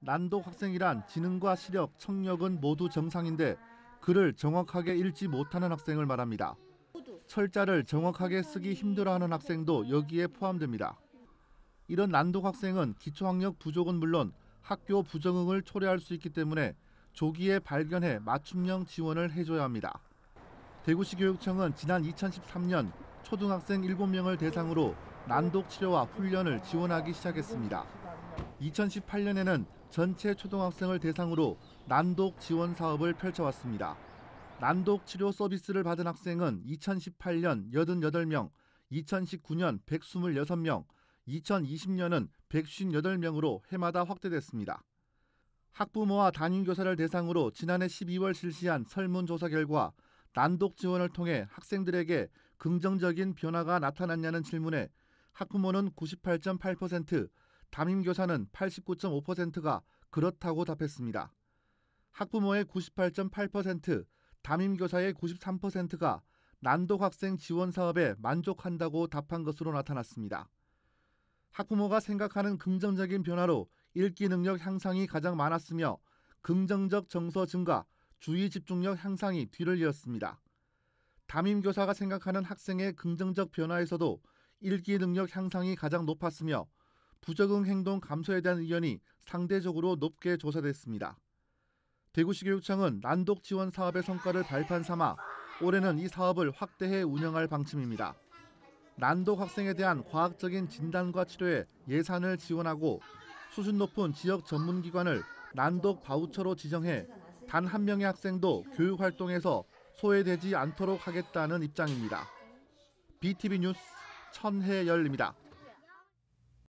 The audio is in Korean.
난독 학생이란 지능과 시력, 청력은 모두 정상인데 글을 정확하게 읽지 못하는 학생을 말합니다. 철자를 정확하게 쓰기 힘들어하는 학생도 여기에 포함됩니다. 이런 난독 학생은 기초학력 부족은 물론 학교 부정응을 초래할 수 있기 때문에 조기에 발견해 맞춤형 지원을 해줘야 합니다. 대구시 교육청은 지난 2013년 초등학생 7명을 대상으로 난독 치료와 훈련을 지원하기 시작했습니다. 2018년에는 전체 초등학생을 대상으로 난독 지원 사업을 펼쳐왔습니다. 난독 치료 서비스를 받은 학생은 2018년 88명, 2019년 126명, 2020년은 158명으로 해마다 확대됐습니다. 학부모와 담임교사를 대상으로 지난해 12월 실시한 설문조사 결과 난독 지원을 통해 학생들에게 긍정적인 변화가 나타났냐는 질문에 학부모는 98.8%, 담임 교사는 89.5%가 그렇다고 답했습니다. 학부모의 98.8%, 담임 교사의 93%가 난독 학생 지원 사업에 만족한다고 답한 것으로 나타났습니다. 학부모가 생각하는 긍정적인 변화로 읽기 능력 향상이 가장 많았으며 긍정적 정서 증가, 주의 집중력 향상이 뒤를 이었습니다. 담임 교사가 생각하는 학생의 긍정적 변화에서도 읽기 능력 향상이 가장 높았으며 부적응 행동 감소에 대한 의견이 상대적으로 높게 조사됐습니다. 대구시 교육청은 난독 지원 사업의 성과를 발판 삼아 올해는 이 사업을 확대해 운영할 방침입니다. 난독 학생에 대한 과학적인 진단과 치료에 예산을 지원하고 수준 높은 지역 전문기관을 난독 바우처로 지정해 단 한 명의 학생도 교육 활동에서 소외되지 않도록 하겠다는 입장입니다. BTV 뉴스 천혜열입니다.